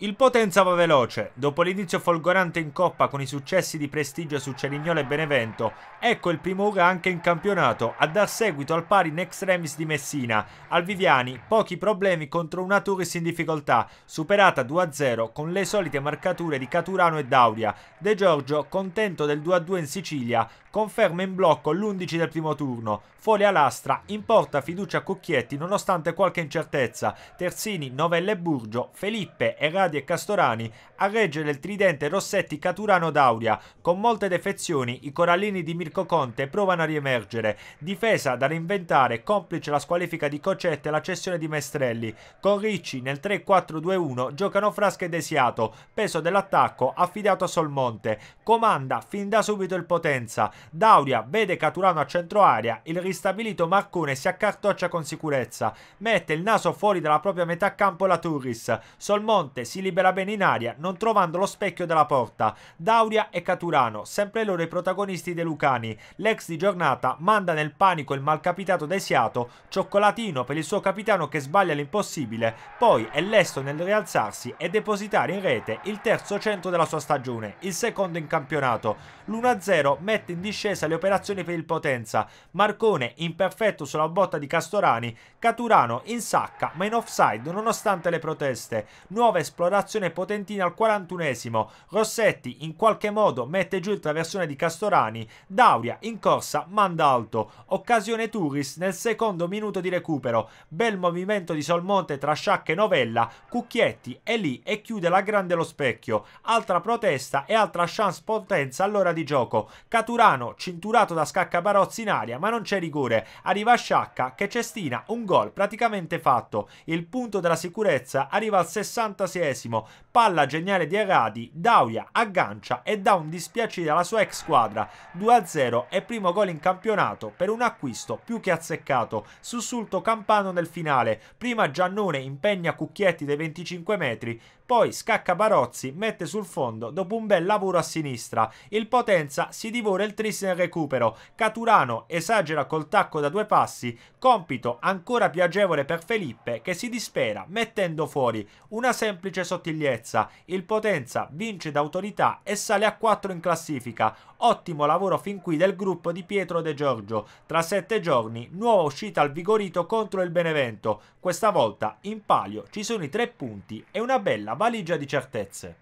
Il Potenza va veloce. Dopo l'inizio folgorante in Coppa con i successi di prestigio su Cerignola e Benevento, ecco il primo Uga anche in campionato a dar seguito al pari in extremis di Messina. Al Viviani pochi problemi contro una Turis in difficoltà, superata 2-0 con le solite marcature di Caturano e Dauria. De Giorgio, contento del 2-2 in Sicilia, conferma in blocco l'11 del primo turno. Fuori a lastra, importa fiducia a Cucchietti nonostante qualche incertezza. Terzini, Novelle e Burgio, Felippe e Radio Casati e Castorani a reggere il tridente Rossetti-Caturano-Dauria. Con molte defezioni i corallini di Mirko Conte provano a riemergere. Difesa da reinventare, complice la squalifica di Cocette e la cessione di Mestrelli. Con Ricci nel 3-4-2-1 giocano Frasca e Desiato, peso dell'attacco affidato a Solmonte. Comanda fin da subito il Potenza. Dauria vede Caturano a centro aria, il ristabilito Marcone si accartoccia con sicurezza. Mette il naso fuori dalla propria metà campo la Turris. Solmonte si si libera bene in aria, non trovando lo specchio della porta. Dauria e Caturano, sempre loro i protagonisti dei Lucani. L'ex di giornata manda nel panico il malcapitato Desiato, cioccolatino per il suo capitano che sbaglia l'impossibile, poi è lesto nel rialzarsi e depositare in rete il terzo centro della sua stagione, il secondo in campionato. L'1-0 mette in discesa le operazioni per il Potenza, Marcone imperfetto sulla botta di Castorani, Caturano in sacca ma in offside nonostante le proteste. Nuova esplorazione rotazione Potentini al 41esimo, Rossetti in qualche modo mette giù il traversone di Castorani, Dauria in corsa manda alto, occasione Turis nel secondo minuto di recupero, bel movimento di Solmonte tra Sciacca e Novella, Cucchietti è lì e chiude la grande lo specchio, altra protesta e altra chance potenza all'ora di gioco, Caturano cinturato da Scaccabarozzi in aria ma non c'è rigore, arriva Sciacca che cestina un gol praticamente fatto, il punto della sicurezza arriva al 66 ventesimo, palla geniale di Aradi, Dauia aggancia e dà un dispiacere alla sua ex squadra, 2-0 e primo gol in campionato per un acquisto più che azzeccato, sussulto Campano nel finale, prima Giannone impegna Cucchietti dei 25 metri, poi scacca Barozzi, mette sul fondo dopo un bel lavoro a sinistra, il Potenza si divora il tris nel recupero, Caturano esagera col tacco da due passi, compito ancora più agevole per Felipe che si dispera mettendo fuori una semplice sottigliezza, il Potenza vince d'autorità e sale a 4 in classifica. Ottimo lavoro fin qui del gruppo di Pietro De Giorgio. Tra 7 giorni, nuova uscita al Vigorito contro il Benevento. Questa volta in palio ci sono i 3 punti e una bella valigia di certezze.